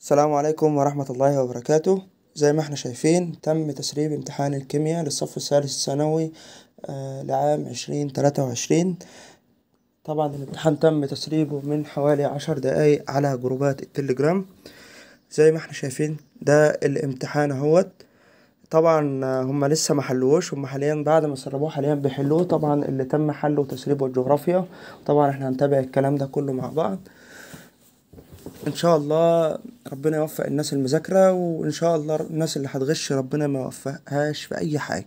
السلام عليكم ورحمة الله وبركاته زي ما احنا شايفين تم تسريب امتحان الكيمياء للصف الثالث الثانوي آه، لعام عشرين تلاتة وعشرين طبعا الامتحان تم تسريبه من حوالي عشر دقايق على جروبات التليجرام زي ما احنا شايفين ده الامتحان اهوت طبعا آه، هما لسه ما حلوش هما حاليا بعد ما سربوه حاليا بيحلوه طبعا اللي تم حله وتسريبه الجغرافيا طبعا احنا هنتابع الكلام ده كله مع بعض ان شاء الله ربنا يوفق الناس المذاكرة وإن شاء الله الناس اللي هتغش ربنا ما يوفقهاش في أي حاجة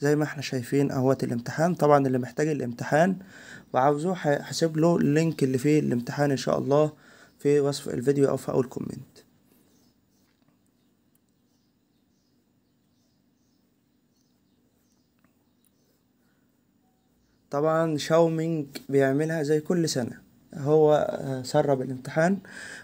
زي ما احنا شايفين اهوت الامتحان طبعا اللي محتاج الامتحان وعاوزه هسيب له اللينك اللي فيه الامتحان ان شاء الله في وصف الفيديو او في اول كومنت طبعا شاومينج بيعملها زي كل سنه هو آه، سرب الامتحان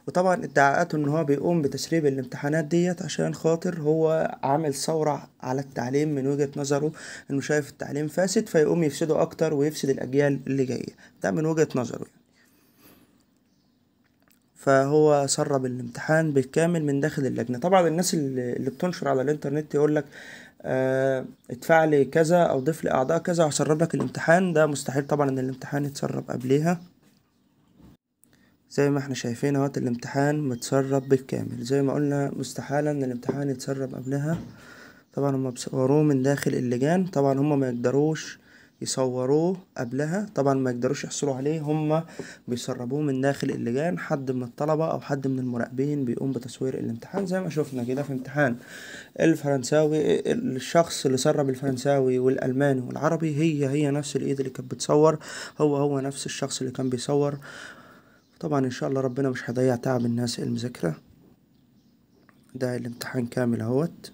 وطبعا ادعاءاته ان هو بيقوم بتسريب الامتحانات ديت عشان خاطر هو عامل ثورة على التعليم من وجهة نظره انه شايف التعليم فاسد فيقوم يفسده اكتر ويفسد الاجيال اللي جاية ده من وجهة نظره يعني. فهو سرب الامتحان بالكامل من داخل اللجنة طبعا الناس اللي بتنشر على الانترنت يقولك اه ادفع لي كذا او ضيف لي اعضاء كذا وهسرب لك الامتحان ده مستحيل طبعا ان الامتحان يتسرب قبليها زي ما احنا شايفين اهوت الامتحان متسرب بالكامل زي ما قلنا مستحالة ان الامتحان يتسرب قبلها طبعا هما بيصوروه من داخل اللجان طبعا هما ما يقدروش يصوروه قبلها طبعا ما يقدروش يحصلوا عليه هما بيسربوه من داخل اللجان حد من الطلبة او حد من المراقبين بيقوم بتصوير الامتحان زي ما شفنا كده في امتحان الفرنساوي الشخص اللي سرب الفرنساوي والالماني والعربي هي هي نفس الايد اللي كانت بتصور هو هو نفس الشخص اللي كان بيصور طبعا ان شاء الله ربنا مش هيضيع تعب الناس المذاكرة ده الامتحان كامل اهوت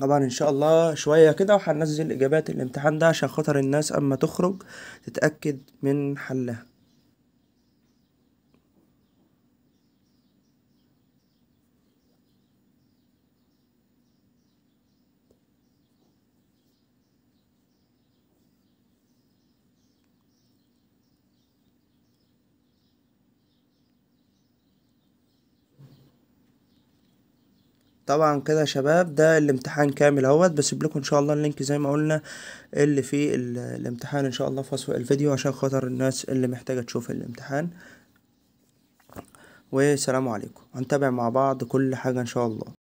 طبعا ان شاء الله شويه كده وهنزل اجابات الامتحان ده عشان خاطر الناس اما تخرج تتاكد من حلها طبعا كده يا شباب ده الامتحان كامل اهوت بسيب لكم ان شاء الله اللينك زي ما قلنا اللي في الامتحان ان شاء الله في وصف الفيديو عشان خاطر الناس اللي محتاجه تشوف الامتحان وسلام عليكم هنتابع مع بعض كل حاجه ان شاء الله